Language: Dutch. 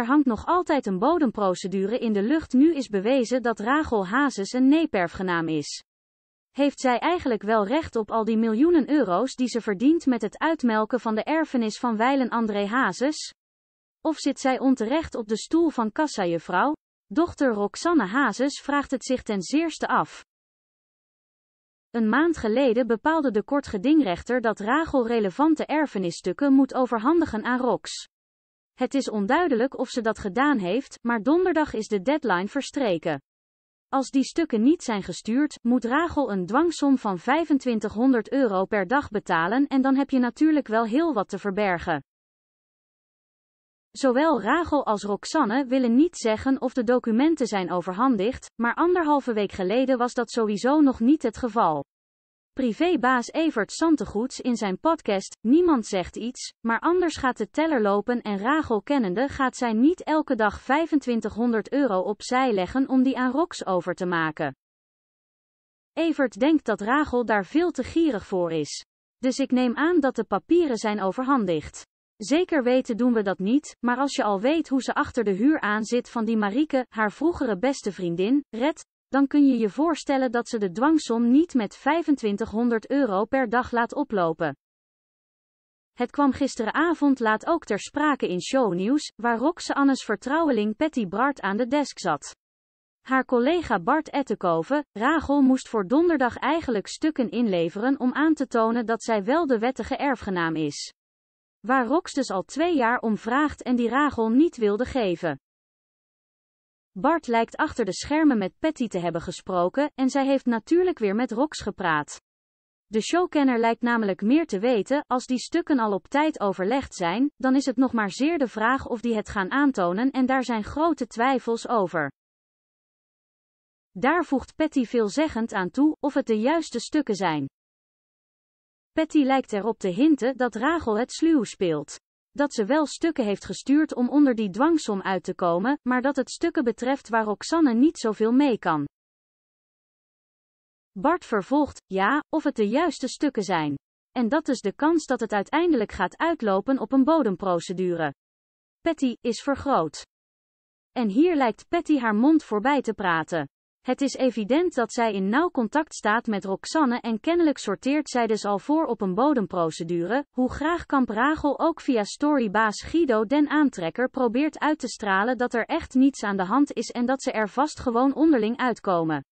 Er hangt nog altijd een bodemprocedure in de lucht. Nu is bewezen dat Rachel Hazes een neperfgenaam is. Heeft zij eigenlijk wel recht op al die miljoenen euro's die ze verdient met het uitmelken van de erfenis van wijlen André Hazes? Of zit zij onterecht op de stoel van kassajevrouw? Dochter Roxanne Hazes vraagt het zich ten zeerste af. Een maand geleden bepaalde de kortgedingrechter dat Rachel relevante erfenisstukken moet overhandigen aan Rox. Het is onduidelijk of ze dat gedaan heeft, maar donderdag is de deadline verstreken. Als die stukken niet zijn gestuurd, moet Rachel een dwangsom van 2500 euro per dag betalen en dan heb je natuurlijk wel heel wat te verbergen. Zowel Rachel als Roxanne willen niet zeggen of de documenten zijn overhandigd, maar anderhalve week geleden was dat sowieso nog niet het geval. Privébaas Evert Santegoeds in zijn podcast Niemand zegt iets, maar anders gaat de teller lopen en Rachel kennende gaat zij niet elke dag 2500 euro opzij leggen om die aan Rox over te maken. Evert denkt dat Rachel daar veel te gierig voor is. Dus ik neem aan dat de papieren zijn overhandigd. Zeker weten doen we dat niet, maar als je al weet hoe ze achter de huur aan zit van die Marieke, haar vroegere beste vriendin, Red, dan kun je je voorstellen dat ze de dwangsom niet met 2500 euro per dag laat oplopen. Het kwam gisteravond laat ook ter sprake in shownieuws, waar Roxanne's vertrouweling Patty Bart aan de desk zat. Haar collega Bart Ettekoven, Rachel moest voor donderdag eigenlijk stukken inleveren om aan te tonen dat zij wel de wettige erfgenaam is. Waar Rox dus al twee jaar om vraagt en die Rachel niet wilde geven. Bart lijkt achter de schermen met Patty te hebben gesproken en zij heeft natuurlijk weer met Rox gepraat. De showkenner lijkt namelijk meer te weten, als die stukken al op tijd overlegd zijn, dan is het nog maar zeer de vraag of die het gaan aantonen en daar zijn grote twijfels over. Daar voegt Patty veelzeggend aan toe, of het de juiste stukken zijn. Patty lijkt erop te hinten dat Rachel het sluw speelt dat ze wel stukken heeft gestuurd om onder die dwangsom uit te komen, maar dat het stukken betreft waar Roxanne niet zoveel mee kan. Bart vervolgt, ja, of het de juiste stukken zijn. En dat is de kans dat het uiteindelijk gaat uitlopen op een bodemprocedure. Patty is vergroot. En hier lijkt Patty haar mond voorbij te praten. Het is evident dat zij in nauw contact staat met Roxanne en kennelijk sorteert zij dus al voor op een bodemprocedure, hoe graag Kamp Rachel ook via storybaas Guido den Aantrekker probeert uit te stralen dat er echt niets aan de hand is en dat ze er vast gewoon onderling uitkomen.